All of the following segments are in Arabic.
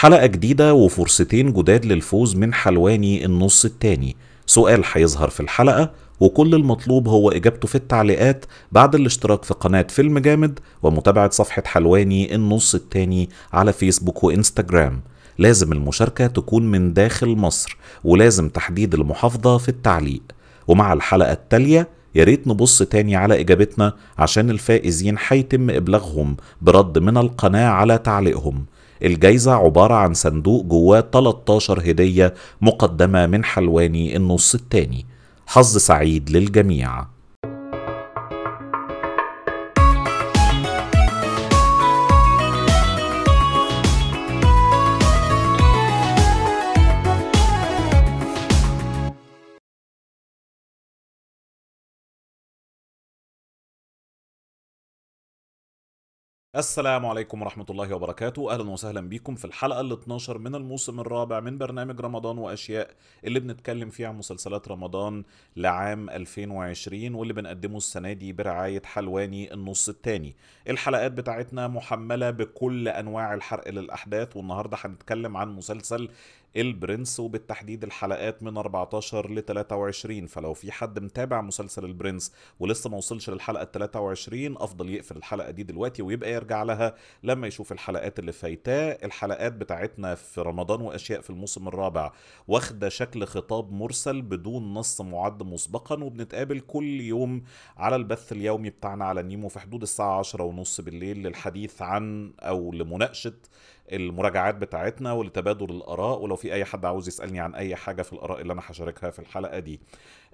حلقة جديدة وفرصتين جداد للفوز من حلواني النص التاني سؤال هيظهر في الحلقة وكل المطلوب هو إجابته في التعليقات بعد الاشتراك في قناة فيلم جامد ومتابعة صفحة حلواني النص التاني على فيسبوك وإنستجرام لازم المشاركة تكون من داخل مصر ولازم تحديد المحافظة في التعليق ومع الحلقة التالية يا ريت نبص تاني على إجابتنا عشان الفائزين هيتم إبلاغهم برد من القناة على تعليقهم الجايزة عبارة عن صندوق جواه 13 هدية مقدمة من حلواني النص التاني حظ سعيد للجميع السلام عليكم ورحمة الله وبركاته أهلا وسهلا بيكم في الحلقة ال 12 من الموسم الرابع من برنامج رمضان وأشياء اللي بنتكلم فيه عن مسلسلات رمضان لعام 2020 واللي بنقدمه السنة دي برعاية حلواني النص الثاني الحلقات بتاعتنا محملة بكل أنواع الحرق للأحداث والنهاردة هنتكلم عن مسلسل البرنس وبالتحديد الحلقات من 14 ل 23 فلو في حد متابع مسلسل البرنس ولسه ما وصلش للحلقه 23 افضل يقفل الحلقه دي دلوقتي ويبقى يرجع لها لما يشوف الحلقات اللي فايتاه الحلقات بتاعتنا في رمضان واشياء في الموسم الرابع واخده شكل خطاب مرسل بدون نص معد مسبقا وبنتقابل كل يوم على البث اليومي بتاعنا على نيمو في حدود الساعه 10 ونص بالليل للحديث عن او لمناقشه المراجعات بتاعتنا ولتبادل الاراء ولو في اي حد عاوز يسالني عن اي حاجه في الاراء اللي انا هشاركها في الحلقه دي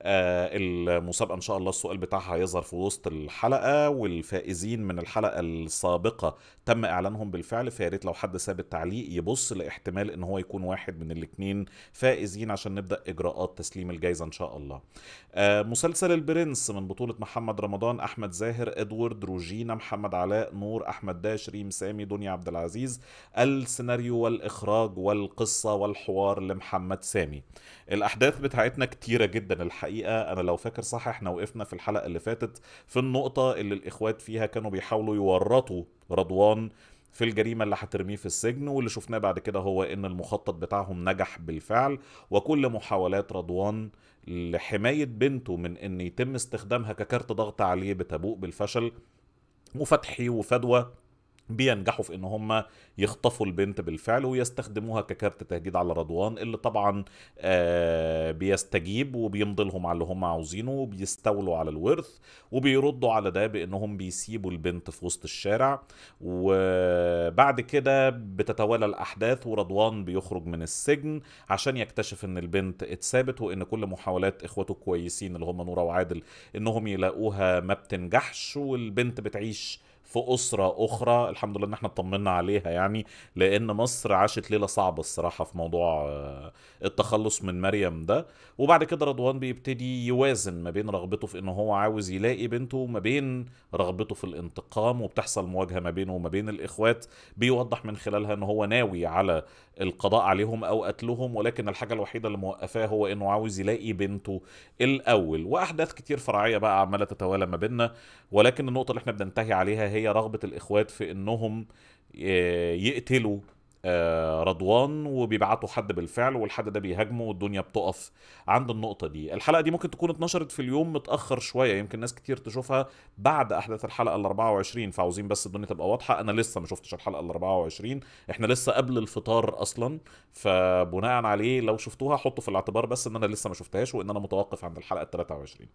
آه، المسابقه ان شاء الله السؤال بتاعها هيظهر في وسط الحلقه والفائزين من الحلقه السابقه تم اعلانهم بالفعل فيا ريت لو حد ساب التعليق يبص لاحتمال ان هو يكون واحد من الاثنين فائزين عشان نبدا اجراءات تسليم الجائزه ان شاء الله آه، مسلسل البرنس من بطوله محمد رمضان احمد زاهر ادوارد روجينا محمد علاء نور احمد داش ريم سامي دنيا عبد العزيز السيناريو والاخراج والقصه والحوار لمحمد سامي الاحداث بتاعتنا كتيره جدا الح الحقيقه انا لو فاكر صح احنا وقفنا في الحلقه اللي فاتت في النقطه اللي الاخوات فيها كانوا بيحاولوا يورطوا رضوان في الجريمة اللي هترميه في السجن واللي شفناه بعد كده هو ان المخطط بتاعهم نجح بالفعل وكل محاولات رضوان لحماية بنته من ان يتم استخدامها ككارت ضغط عليه بتبوء بالفشل وفتحي وفدوى بينجحوا في ان هم يخطفوا البنت بالفعل ويستخدموها ككارت تهديد على رضوان اللي طبعا آه بيستجيب وبيمضي لهم على اللي هم عاوزينه وبيستولوا على الورث وبيردوا على ده بانهم بيسيبوا البنت في وسط الشارع وبعد كده بتتوالى الاحداث ورضوان بيخرج من السجن عشان يكتشف ان البنت اتسابت وان كل محاولات اخواته الكويسين اللي هم نوره وعادل انهم يلاقوها ما بتنجحش والبنت بتعيش في اسره اخرى الحمد لله ان احنا اطمنا عليها يعني لان مصر عاشت ليله صعبه الصراحه في موضوع آه، التخلص من مريم ده وبعد كده رضوان بيبتدي يوازن ما بين رغبته في ان هو عاوز يلاقي بنته وما بين رغبته في الانتقام وبتحصل مواجهه ما بينه وما بين الاخوات بيوضح من خلالها ان هو ناوي على القضاء عليهم او قتلهم ولكن الحاجه الوحيده اللي موقفاه هو انه عاوز يلاقي بنته الاول واحداث كتير فرعيه بقى عماله تتوالى ما بيننا ولكن النقطه اللي احنا بننتهي عليها هي هي رغبه الاخوات في انهم آه، يقتلوا آه، رضوان وبيبعتوا حد بالفعل والحد ده بيهاجمه والدنيا بتقف عند النقطة دي الحلقة دي ممكن تكون اتنشرت في اليوم متأخر شوية يمكن ناس كتير تشوفها بعد أحداث الحلقة ال 24 فعاوزين بس الدنيا تبقى واضحة أنا لسه ما شفتش الحلقة ال 24 إحنا لسه قبل الفطار أصلا فبناء عليه لو شفتوها حطوا في الاعتبار بس إن أنا لسه ما شفتهاش وإن أنا متوقف عند الحلقة ال 23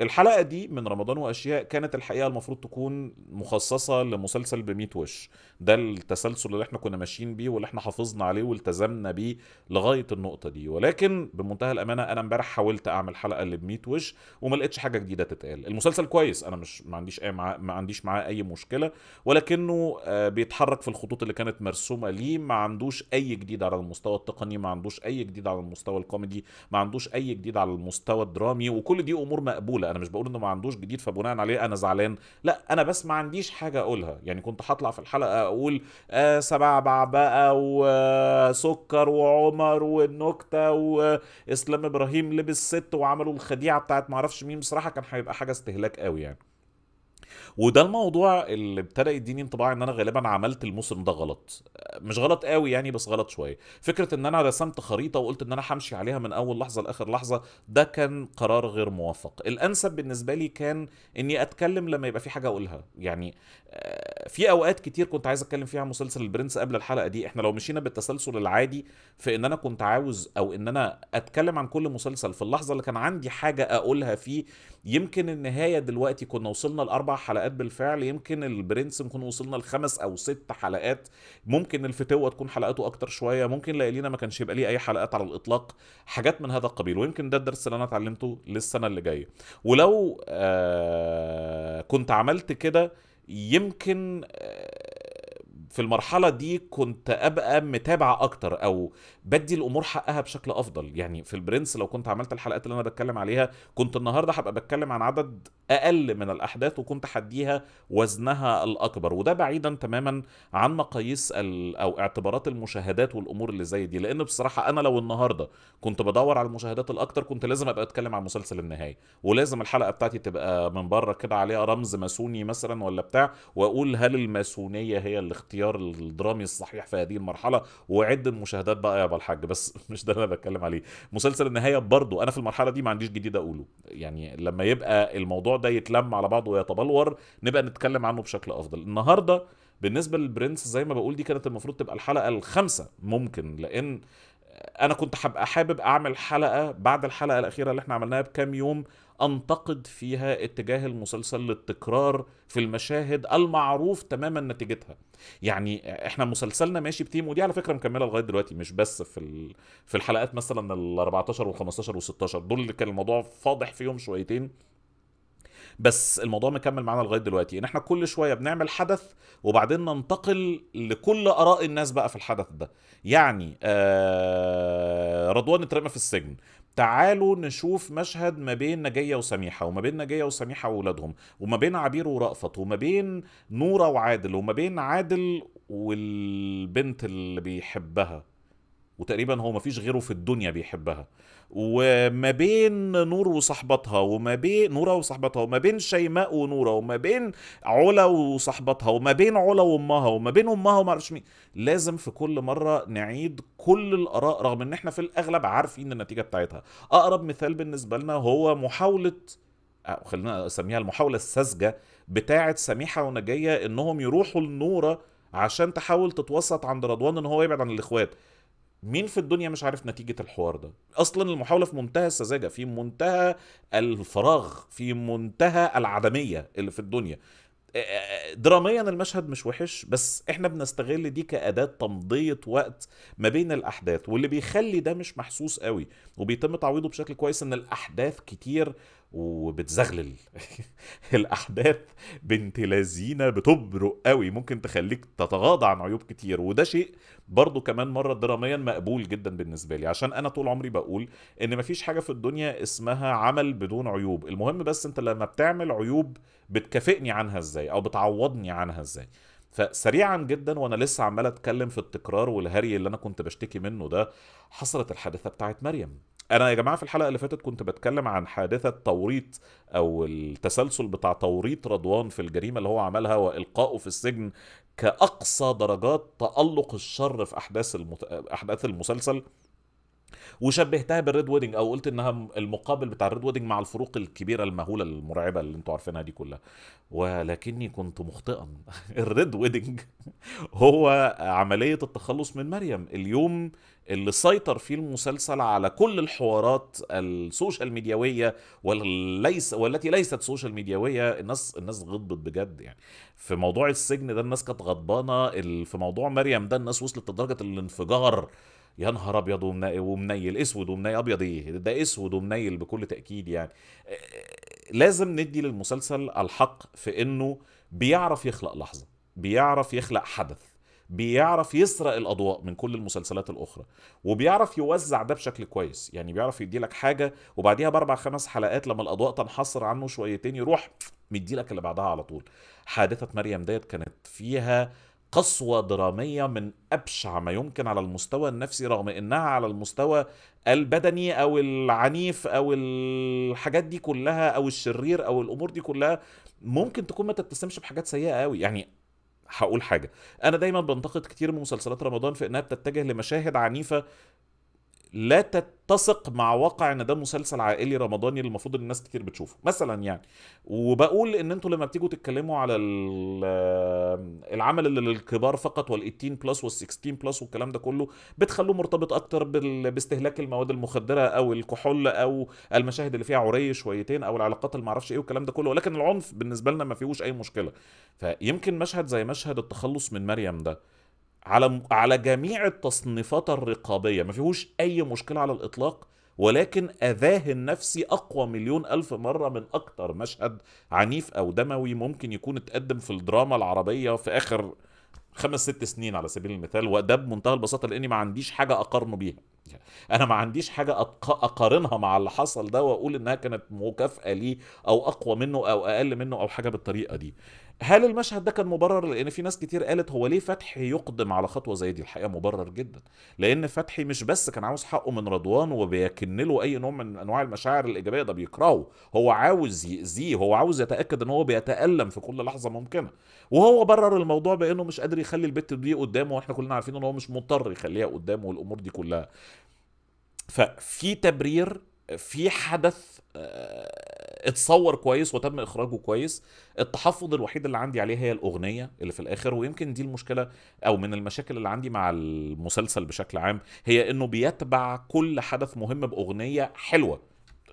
الحلقة دي من رمضان وأشياء كانت الحقيقة المفروض تكون مخصصة لمسلسل ب 100 وش ده التسلسل اللي احنا كنا ماشيين بيه بيه واللي احنا حافظنا عليه والتزمنا بيه لغايه النقطه دي ولكن بمنتهى الامانه انا امبارح حاولت اعمل حلقه اللي ب 100 وش وما لقيتش حاجه جديده تتقال المسلسل كويس انا مش ما عنديش اي ما عنديش معاه اي مشكله ولكنه آه، بيتحرك في الخطوط اللي كانت مرسومه ليه ما عندوش اي جديد على المستوى التقني ما عندوش اي جديد على المستوى الكوميدي ما عندوش اي جديد على المستوى الدرامي وكل دي امور مقبوله انا مش بقول انه ما عندوش جديد فبناء عليه انا زعلان لا انا بس ما عنديش حاجه اقولها يعني كنت هطلع في الحلقه اقول آه سبع بعبع بقى وسكر وعمر والنكته واسلام ابراهيم لبس ست وعملوا الخديعه بتاعت معرفش مين بصراحه كان هيبقى حاجه استهلاك قوي يعني وده الموضوع اللي ابتدى يديني انطباع ان انا غالبا عملت الموسم ده غلط مش غلط قوي يعني بس غلط شويه فكره ان انا رسمت خريطه وقلت ان انا همشي عليها من اول لحظه لاخر لحظه ده كان قرار غير موفق الانسب بالنسبه لي كان اني اتكلم لما يبقى في حاجه اقولها يعني آه، في اوقات كتير كنت عايز اتكلم فيها عن مسلسل البرنس قبل الحلقه دي احنا لو مشينا بالتسلسل العادي في ان انا كنت عاوز او ان انا اتكلم عن كل مسلسل في اللحظه اللي كان عندي حاجه اقولها فيه يمكن النهايه دلوقتي كنا وصلنا لاربع حلقات حلقات بالفعل يمكن البرنس نكون وصلنا لخمس او ست حلقات ممكن الفتوه تكون حلقاته اكتر شويه ممكن ليالينا ما كانش يبقى ليه اي حلقات على الاطلاق حاجات من هذا القبيل ويمكن ده الدرس اللي انا اتعلمته للسنه اللي جايه ولو آه كنت عملت كده يمكن آه، في المرحله دي كنت ابقى متابع اكتر او بدي الامور حقها بشكل افضل يعني في البرنس لو كنت عملت الحلقات اللي انا بتكلم عليها كنت النهارده هبقى بتكلم عن عدد اقل من الاحداث وكنت حديها وزنها الاكبر وده بعيدا تماما عن مقاييس او اعتبارات المشاهدات والامور اللي زي دي لان بصراحه انا لو النهارده كنت بدور على المشاهدات الاكتر كنت لازم ابقى اتكلم عن مسلسل النهايه ولازم الحلقه بتاعتي تبقى من بره كده عليها رمز ماسوني مثلا ولا بتاع واقول هل الماسونيه هي الاختيار الخيار الدرامي الصحيح في هذه المرحله وعد المشاهدات بقى يا ابو الحاج بس مش ده اللي انا بتكلم عليه مسلسل النهايه برضو انا في المرحله دي ما عنديش جديد اقوله يعني لما يبقى الموضوع ده يتلم على بعضه ويتبلور نبقى نتكلم عنه بشكل افضل النهارده بالنسبه للبرنس زي ما بقول دي كانت المفروض تبقى الحلقه الخامسه ممكن لان انا كنت هبقى حابب اعمل حلقه بعد الحلقه الاخيره اللي احنا عملناها بكام يوم انتقد فيها اتجاه المسلسل للتكرار في المشاهد المعروف تماما نتيجتها يعني احنا مسلسلنا ماشي بتيم ودي على فكره مكمله لغايه دلوقتي مش بس في في الحلقات مثلا ال 14 وال 15 وال 16 دول اللي كان الموضوع فاضح فيهم شويتين بس الموضوع مكمل معانا لغايه دلوقتي ان احنا كل شويه بنعمل حدث وبعدين ننتقل لكل اراء الناس بقى في الحدث ده يعني آه رضوان اترمى في السجن تعالوا نشوف مشهد ما بين نجية وسميحة وما بين نجية وسميحة وأولادهم وما بين عبير ورأفت وما بين نورة وعادل وما بين عادل والبنت اللي بيحبها وتقريبا هو ما فيش غيره في الدنيا بيحبها وما بين نور وصاحبتها وما بين نورة وصاحبتها وما بين شيماء ونورة وما بين علا وصاحبتها وما بين علا وامها وما بين امها وما مين لازم في كل مرة نعيد كل الاراء رغم ان احنا في الاغلب عارفين النتيجه بتاعتها اقرب مثال بالنسبه لنا هو محاوله أو آه، خلينا اسميها المحاوله الساذجه بتاعه سميحه ونجيه انهم يروحوا لنوره عشان تحاول تتوسط عند رضوان ان هو يبعد عن الاخوات مين في الدنيا مش عارف نتيجة الحوار ده أصلا المحاولة في منتهى السذاجة في منتهى الفراغ في منتهى العدمية اللي في الدنيا آه، آه، آه، دراميا المشهد مش وحش بس احنا بنستغل دي كأداة تمضية وقت ما بين الأحداث واللي بيخلي ده مش محسوس قوي وبيتم تعويضه بشكل كويس ان الأحداث كتير وبتزغلل الاحداث بنت لذينه بتبرق قوي ممكن تخليك تتغاضى عن عيوب كتير وده شيء برضو كمان مرة دراميا مقبول جدا بالنسبة لي عشان انا طول عمري بقول ان مفيش حاجة في الدنيا اسمها عمل بدون عيوب المهم بس انت لما بتعمل عيوب بتكافئني عنها ازاي او بتعوضني عنها ازاي فسريعا جدا وانا لسه عمال اتكلم في التكرار والهري اللي انا كنت بشتكي منه ده حصلت الحادثه بتاعت مريم انا يا جماعه في الحلقه اللي فاتت كنت بتكلم عن حادثه توريط او التسلسل بتاع توريط رضوان في الجريمه اللي هو عملها والقائه في السجن كاقصى درجات تالق الشر في احداث المت... احداث المسلسل وشبهتها بالريد ويدنج او قلت انها المقابل بتاع الريد ويدنج مع الفروق الكبيره المهوله المرعبه اللي انتوا عارفينها دي كلها ولكني كنت مخطئا الريد ويدنج هو عمليه التخلص من مريم اليوم اللي سيطر فيه المسلسل على كل الحوارات السوشيال ميدياويه وليس والتي ليست سوشيال ميدياويه الناس الناس غضبت بجد يعني في موضوع السجن ده الناس كانت غضبانه في موضوع مريم ده الناس وصلت لدرجه الانفجار يا نهار ابيض ومنيل اسود ومنيل ابيض ايه ده اسود ومنيل بكل تاكيد يعني آه، آه، لازم ندي للمسلسل الحق في انه بيعرف يخلق لحظه بيعرف يخلق حدث بيعرف يسرق الاضواء من كل المسلسلات الاخرى وبيعرف يوزع ده بشكل كويس يعني بيعرف يدي لك حاجه وبعديها باربع خمس حلقات لما الاضواء تنحصر عنه شويتين يروح مدي لك اللي بعدها على طول حادثه مريم ديت كانت فيها قسوة درامية من أبشع ما يمكن على المستوى النفسي رغم إنها على المستوى البدني أو العنيف أو الحاجات دي كلها أو الشرير أو الأمور دي كلها ممكن تكون ما تتسمش بحاجات سيئة أوي يعني هقول حاجة أنا دايما بنتقد كتير من مسلسلات رمضان في إنها بتتجه لمشاهد عنيفة لا تتسق مع واقع ان ده مسلسل عائلي رمضاني اللي المفروض الناس كتير بتشوفه مثلا يعني وبقول ان انتوا لما بتيجوا تتكلموا على العمل اللي للكبار فقط وال18 بلس وال16 بلس والكلام ده كله بتخلوه مرتبط اكتر باستهلاك المواد المخدره او الكحول او المشاهد اللي فيها عري شويتين او العلاقات اللي معرفش ايه والكلام ده كله ولكن العنف بالنسبه لنا ما فيهوش اي مشكله فيمكن مشهد زي مشهد التخلص من مريم ده على على جميع التصنيفات الرقابيه ما فيهوش اي مشكله على الاطلاق ولكن اذاه النفسي اقوى مليون الف مره من اكتر مشهد عنيف او دموي ممكن يكون اتقدم في الدراما العربيه في اخر خمس ست سنين على سبيل المثال وده بمنتهى البساطه لاني ما عنديش حاجه اقارنه بيها انا ما عنديش حاجه اقارنها مع اللي حصل ده واقول انها كانت مكافاه ليه او اقوى منه او اقل منه او حاجه بالطريقه دي هل المشهد ده كان مبرر لان في ناس كتير قالت هو ليه فتحي يقدم على خطوه زي دي الحقيقه مبرر جدا لان فتحي مش بس كان عاوز حقه من رضوان وبيكن له اي نوع من انواع المشاعر الايجابيه ده بيكرهه هو عاوز يأذيه هو عاوز يتاكد ان هو بيتالم في كل لحظه ممكنه وهو برر الموضوع بانه مش قادر يخلي البت دي قدامه واحنا كلنا عارفين ان هو مش مضطر يخليها قدامه والامور دي كلها ففي تبرير في حدث آه، اتصور كويس وتم اخراجه كويس التحفظ الوحيد اللي عندي عليه هي الاغنيه اللي في الاخر ويمكن دي المشكله او من المشاكل اللي عندي مع المسلسل بشكل عام هي انه بيتبع كل حدث مهم باغنيه حلوه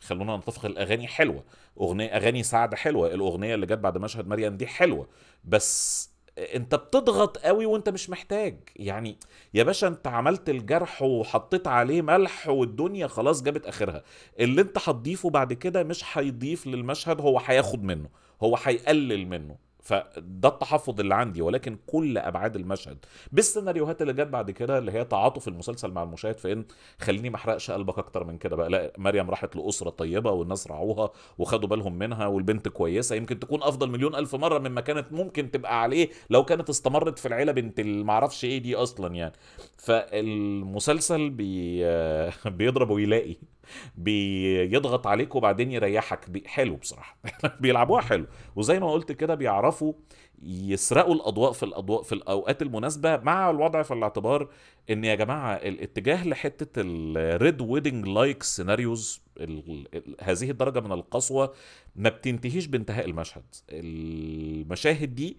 خلونا نتفق الاغاني حلوه اغنيه اغاني سعد حلوه الاغنيه اللي جت بعد مشهد مريم دي حلوه بس انت بتضغط قوي وانت مش محتاج يعني يا باشا انت عملت الجرح وحطيت عليه ملح والدنيا خلاص جابت اخرها اللي انت هتضيفه بعد كده مش هيضيف للمشهد هو هياخد منه هو هيقلل منه فده التحفظ اللي عندي ولكن كل ابعاد المشهد بالسيناريوهات اللي جت بعد كده اللي هي تعاطف المسلسل مع المشاهد فان خليني ما احرقش قلبك اكتر من كده بقى لا مريم راحت لاسره طيبه والناس رعوها وخدوا بالهم منها والبنت كويسه يمكن تكون افضل مليون الف مره مما كانت ممكن تبقى عليه لو كانت استمرت في العيله بنت المعرفش ايه دي اصلا يعني فالمسلسل بي... بيضرب ويلاقي بيضغط عليك وبعدين يريحك بي... حلو بصراحه بيلعبوها حلو وزي ما قلت كده بيعرفوا يسرقوا الاضواء في الاضواء في الاوقات المناسبه مع الوضع في الاعتبار ان يا جماعه الاتجاه لحته الريد ويدنج لايك سيناريوز هذه الدرجه من القسوه ما بتنتهيش بانتهاء المشهد المشاهد دي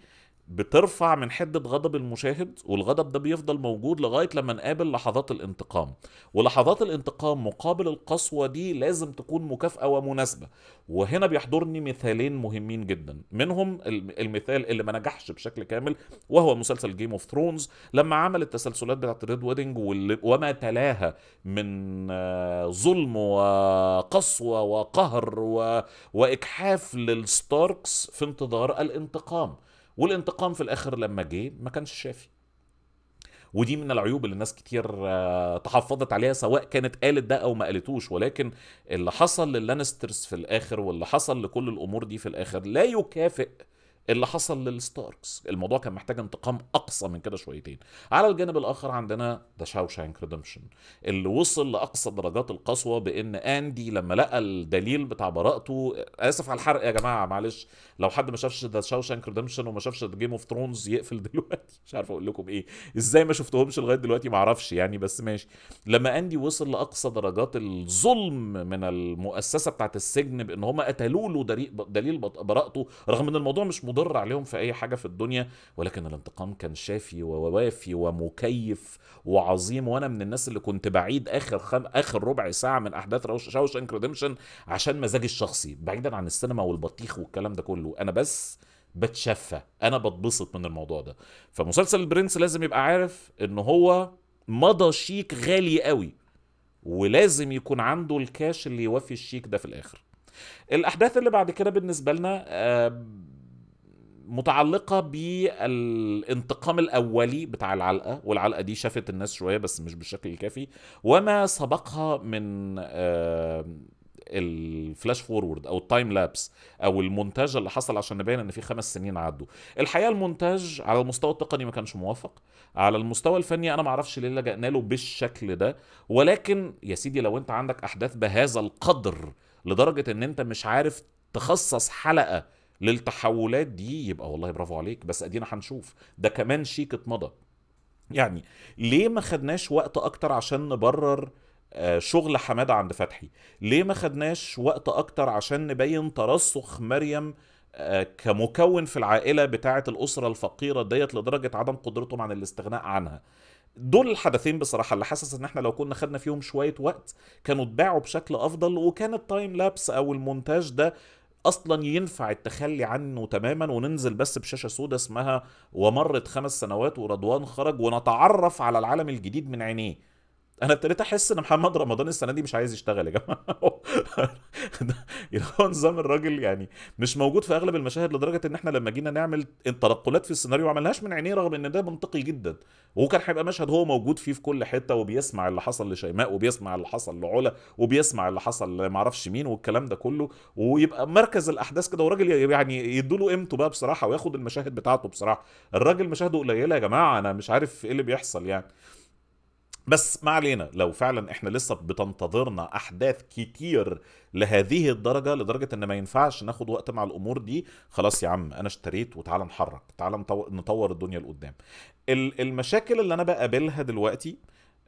بترفع من حدة غضب المشاهد والغضب ده بيفضل موجود لغاية لما نقابل لحظات الانتقام ولحظات الانتقام مقابل القسوة دي لازم تكون مكافأة ومناسبة وهنا بيحضرني مثالين مهمين جدا منهم المثال اللي ما نجحش بشكل كامل وهو مسلسل جيم اوف ثرونز لما عمل التسلسلات بتاعت ريد ويدنج وما تلاها من آه، ظلم وقسوة وقهر و... وإجحاف للستاركس في انتظار الانتقام والانتقام في الاخر لما جه ما كانش شافي ودي من العيوب اللي ناس كتير آه، تحفظت عليها سواء كانت قالت ده او ما قالتوش ولكن اللي حصل للانسترز في الاخر واللي حصل لكل الامور دي في الاخر لا يكافئ اللي حصل للستاركس الموضوع كان محتاج انتقام اقصى من كده شويتين على الجانب الاخر عندنا ذا شاوشانك ريدمشن اللي وصل لاقصى درجات القسوه بان اندي لما لقى الدليل بتاع براءته اسف على الحرق يا جماعه معلش لو حد ما شافش ذا شاوشانك ريدمشن وما شافش جيم اوف ثرونز يقفل دلوقتي مش عارف اقول لكم ايه ازاي ما شفتهمش لغايه دلوقتي ما اعرفش يعني بس ماشي لما اندي وصل لاقصى درجات الظلم من المؤسسه بتاعت السجن بان هم قتلوا له دليل براءته رغم ان الموضوع مش مضر عليهم في اي حاجه في الدنيا ولكن الانتقام كان شافي ووافي ومكيف وعظيم وانا من الناس اللي كنت بعيد اخر خم... اخر ربع ساعه من احداث شاوش انك ريدمشن عشان مزاجي الشخصي بعيدا عن السينما والبطيخ والكلام ده كله انا بس بتشفى انا بتبسط من الموضوع ده فمسلسل البرنس لازم يبقى عارف ان هو مضى شيك غالي قوي ولازم يكون عنده الكاش اللي يوفي الشيك ده في الاخر الاحداث اللي بعد كده بالنسبه لنا آه، متعلقة بالانتقام الأولي بتاع العلقة والعلقة دي شافت الناس شوية بس مش بالشكل الكافي وما سبقها من آه، الفلاش فورورد او التايم لابس او المونتاج اللي حصل عشان نبين ان في خمس سنين عدوا الحقيقه المونتاج على المستوى التقني ما كانش موافق على المستوى الفني انا ما اعرفش ليه لجأنا له بالشكل ده ولكن يا سيدي لو انت عندك احداث بهذا القدر لدرجه ان انت مش عارف تخصص حلقه للتحولات دي يبقى والله برافو عليك بس ادينا هنشوف ده كمان شيك اتمضى يعني ليه ما خدناش وقت اكتر عشان نبرر آه، شغل حماده عند فتحي ليه ما خدناش وقت اكتر عشان نبين ترسخ مريم آه، كمكون في العائله بتاعه الاسره الفقيره ديت لدرجه عدم قدرتهم عن الاستغناء عنها دول الحدثين بصراحه اللي حاسس ان احنا لو كنا خدنا فيهم شويه وقت كانوا اتباعوا بشكل افضل وكان التايم لابس او المونتاج ده اصلا ينفع التخلي عنه تماما وننزل بس بشاشه سوداء اسمها ومرت خمس سنوات ورضوان خرج ونتعرف على العالم الجديد من عينيه انا ابتديت احس ان محمد رمضان السنه دي مش عايز يشتغل يا جماعه هو نظام الراجل يعني مش موجود في اغلب المشاهد لدرجه ان احنا لما جينا نعمل تنقلات في السيناريو ما عملناهاش من عينيه رغم ان ده منطقي جدا وكان هيبقى مشهد هو موجود فيه في كل حته وبيسمع اللي حصل لشيماء وبيسمع اللي حصل لعلا وبيسمع اللي حصل لمعرفش مين والكلام ده كله ويبقى مركز الاحداث كده وراجل يعني يدوا له قيمته بقى بصراحه وياخد المشاهد بتاعته بصراحه الراجل مشاهده قليله يا جماعه انا مش عارف ايه اللي بيحصل يعني بس ما علينا لو فعلا احنا لسه بتنتظرنا احداث كتير لهذه الدرجه لدرجه ان ما ينفعش ناخد وقت مع الامور دي خلاص يا عم انا اشتريت وتعالى نحرك تعالى نطور الدنيا لقدام المشاكل اللي انا بقابلها دلوقتي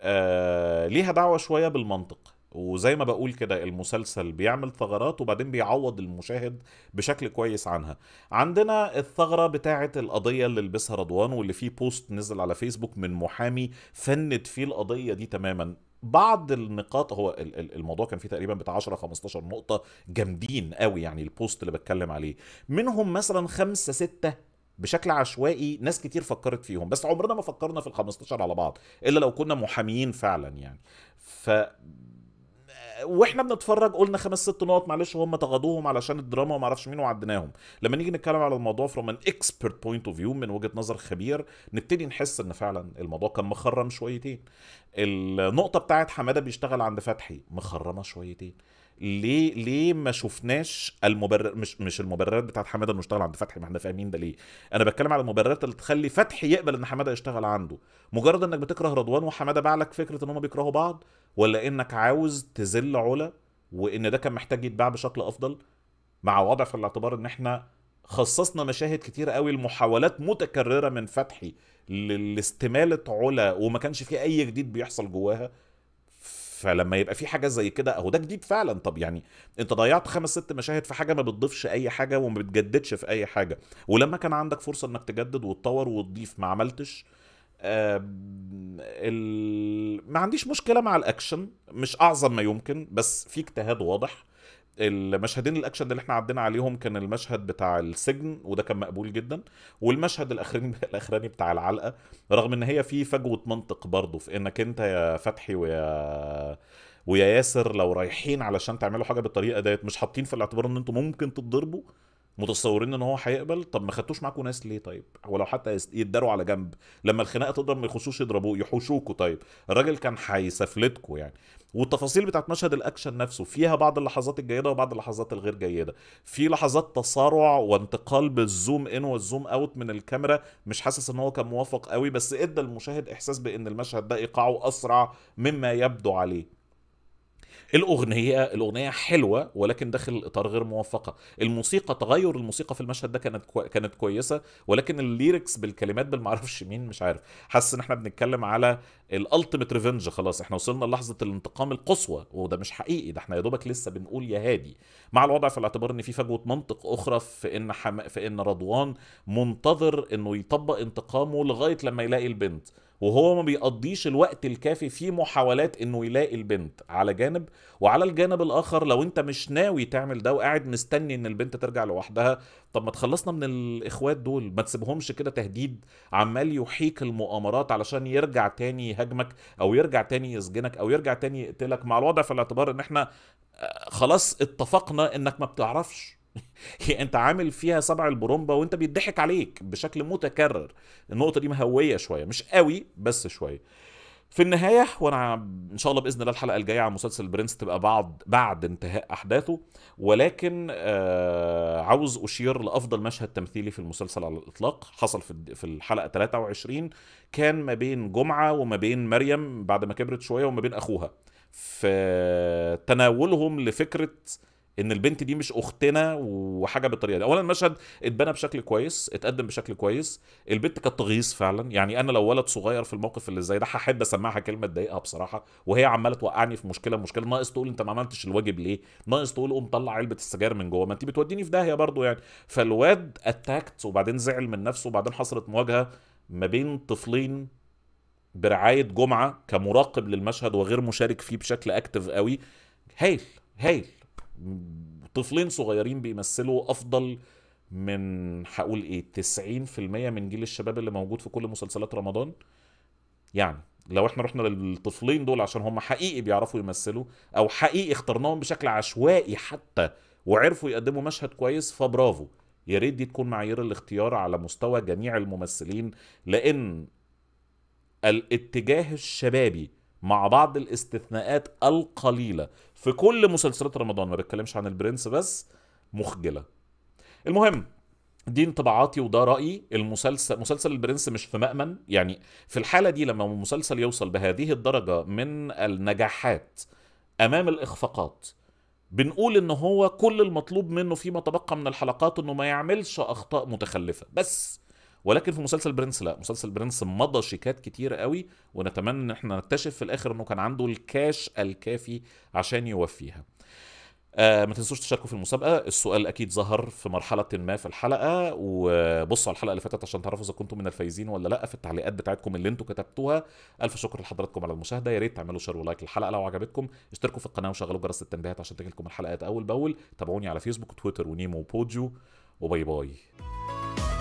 آه ليها دعوه شويه بالمنطق وزي ما بقول كده المسلسل بيعمل ثغرات وبعدين بيعوض المشاهد بشكل كويس عنها عندنا الثغرة بتاعة القضية اللي لبسها رضوان واللي فيه بوست نزل على فيسبوك من محامي فند فيه القضية دي تماما بعض النقاط هو الموضوع كان فيه تقريبا بتاع 10 15 نقطة جامدين قوي يعني البوست اللي بتكلم عليه منهم مثلا خمسة ستة بشكل عشوائي ناس كتير فكرت فيهم بس عمرنا ما فكرنا في ال 15 على بعض الا لو كنا محاميين فعلا يعني ف واحنا بنتفرج قلنا خمس ست نقط معلش هم تغاضوهم علشان الدراما وما اعرفش مين وعديناهم لما نيجي نتكلم على الموضوع فروم ان اكسبرت بوينت اوف فيو من وجهه نظر خبير نبتدي نحس ان فعلا الموضوع كان مخرم شويتين النقطه بتاعت حماده بيشتغل عند فتحي مخرمه شويتين ليه ليه ما شفناش المبرر مش مش المبررات بتاعت حماده انه اشتغل عند فتحي ما احنا فاهمين ده ليه انا بتكلم على المبررات اللي تخلي فتحي يقبل ان حماده يشتغل عنده مجرد انك بتكره رضوان وحماده باع لك فكره ان هم بيكرهوا بعض ولا انك عاوز تذل علا وان ده كان محتاج يتباع بشكل افضل مع وضع في الاعتبار ان احنا خصصنا مشاهد كتير قوي لمحاولات متكرره من فتحي لاستماله علا وما كانش في اي جديد بيحصل جواها فلما يبقى في حاجه زي كده اهو ده جديد فعلا طب يعني انت ضيعت خمس ست مشاهد في حاجه ما بتضيفش اي حاجه وما بتجددش في اي حاجه ولما كان عندك فرصه انك تجدد وتطور وتضيف ما عملتش آه ما عنديش مشكله مع الاكشن مش اعظم ما يمكن بس في اجتهاد واضح المشهدين الاكشن اللي احنا عدينا عليهم كان المشهد بتاع السجن وده كان مقبول جدا والمشهد الاخراني الاخراني بتاع العلقه رغم ان هي في فجوه منطق برضه في انك انت يا فتحي ويا ويا ياسر لو رايحين علشان تعملوا حاجه بالطريقه ديت مش حاطين في الاعتبار ان انتوا ممكن تتضربوا متصورين ان هو هيقبل طب ما خدتوش معاكم ناس ليه طيب ولو حتى يتداروا على جنب لما الخناقه تضرب ما يخشوش يضربوه يحوشوكوا طيب الراجل كان هيسفلتكوا يعني والتفاصيل بتاعت مشهد الاكشن نفسه فيها بعض اللحظات الجيده وبعض اللحظات الغير جيده في لحظات تسارع وانتقال بالزوم ان والزوم اوت من الكاميرا مش حاسس ان هو كان موافق قوي بس ادى المشاهد احساس بان المشهد ده ايقاعه اسرع مما يبدو عليه الاغنيه الاغنيه حلوه ولكن داخل اطار غير موفقه الموسيقى تغير الموسيقى في المشهد ده كانت كو... كانت كويسه ولكن الليركس بالكلمات بالمعرفش مين مش عارف حاسس ان احنا بنتكلم على الالتيميت ريفنج خلاص احنا وصلنا للحظه الانتقام القصوى وده مش حقيقي ده احنا يا دوبك لسه بنقول يا هادي مع الوضع في الاعتبار ان في فجوه منطق اخرى في ان حم... في ان رضوان منتظر انه يطبق انتقامه لغايه لما يلاقي البنت وهو ما بيقضيش الوقت الكافي في محاولات انه يلاقي البنت على جانب وعلى الجانب الاخر لو انت مش ناوي تعمل ده وقاعد مستني ان البنت ترجع لوحدها طب ما تخلصنا من الاخوات دول ما تسيبهمش كده تهديد عمال يحيك المؤامرات علشان يرجع تاني يهاجمك او يرجع تاني يسجنك او يرجع تاني يقتلك مع الوضع في الاعتبار ان احنا آه، خلاص اتفقنا انك ما بتعرفش يعني انت عامل فيها سبع البرومبا وانت بيضحك عليك بشكل متكرر النقطه دي مهويه شويه مش قوي بس شويه في النهايه وانا ان شاء الله باذن الله الحلقه الجايه عن مسلسل برنس تبقى بعد بعد انتهاء احداثه ولكن آه عاوز اشير لافضل مشهد تمثيلي في المسلسل على الاطلاق حصل في في الحلقه 23 كان ما بين جمعه وما بين مريم بعد ما كبرت شويه وما بين اخوها في تناولهم لفكره ان البنت دي مش اختنا وحاجه بالطريقه دي اولا المشهد اتبنى بشكل كويس اتقدم بشكل كويس البنت كانت تغيظ فعلا يعني انا لو ولد صغير في الموقف اللي زي ده هحب اسمعها كلمه تضايقها بصراحه وهي عماله توقعني في مشكله مشكله ناقص تقول انت ما عملتش الواجب ليه ناقص تقول قوم طلع علبه السجاير من جوه ما انت بتوديني في داهيه برضو يعني فالواد اتاكت وبعدين زعل من نفسه وبعدين حصلت مواجهه ما بين طفلين برعايه جمعه كمراقب للمشهد وغير مشارك فيه بشكل اكتف قوي هايل هايل طفلين صغيرين بيمثلوا افضل من هقول ايه 90% من جيل الشباب اللي موجود في كل مسلسلات رمضان يعني لو احنا رحنا للطفلين دول عشان هم حقيقي بيعرفوا يمثلوا او حقيقي اخترناهم بشكل عشوائي حتى وعرفوا يقدموا مشهد كويس فبرافو يا ريت دي تكون معايير الاختيار على مستوى جميع الممثلين لان الاتجاه الشبابي مع بعض الاستثناءات القليله في كل مسلسلات رمضان ما بتكلمش عن البرنس بس مخجله المهم دي انطباعاتي وده رايي المسلسل مسلسل البرنس مش في مامن يعني في الحاله دي لما مسلسل يوصل بهذه الدرجه من النجاحات امام الاخفاقات بنقول ان هو كل المطلوب منه فيما تبقى من الحلقات انه ما يعملش اخطاء متخلفه بس ولكن في مسلسل برنس لا مسلسل برنس مضى شيكات كتير قوي ونتمنى ان احنا نكتشف في الاخر انه كان عنده الكاش الكافي عشان يوفيها آه ما تنسوش تشاركوا في المسابقه السؤال اكيد ظهر في مرحله ما في الحلقه وبصوا على الحلقه اللي فاتت عشان تعرفوا اذا كنتم من الفايزين ولا لا في التعليقات بتاعتكم اللي انتم كتبتوها الف شكر لحضراتكم على المشاهده يا ريت تعملوا شير ولايك للحلقه لو عجبتكم اشتركوا في القناه وشغلوا جرس التنبيهات عشان تجيلكم الحلقات اول باول تابعوني على فيسبوك وتويتر ونيمو وبوديو وباي باي